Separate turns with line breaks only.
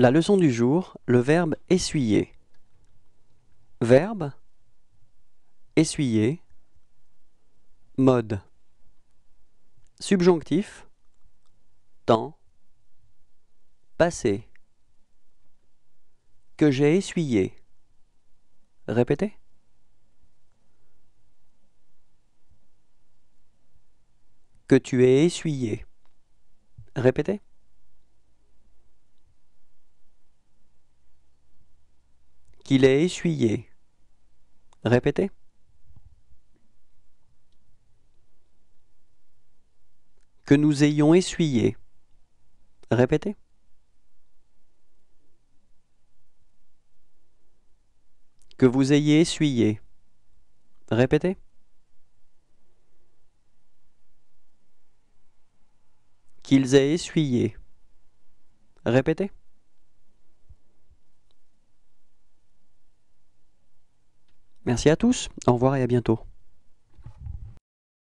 La leçon du jour, le verbe essuyer. Verbe essuyer mode subjonctif temps passé que j'ai essuyé. Répétez. Que tu es essuyé. Répétez. qu'il ait essuyé. Répétez. Que nous ayons essuyé. Répétez. Que vous ayez essuyé. Répétez. Qu'ils aient essuyé. Répétez. Merci à tous, au revoir et à bientôt.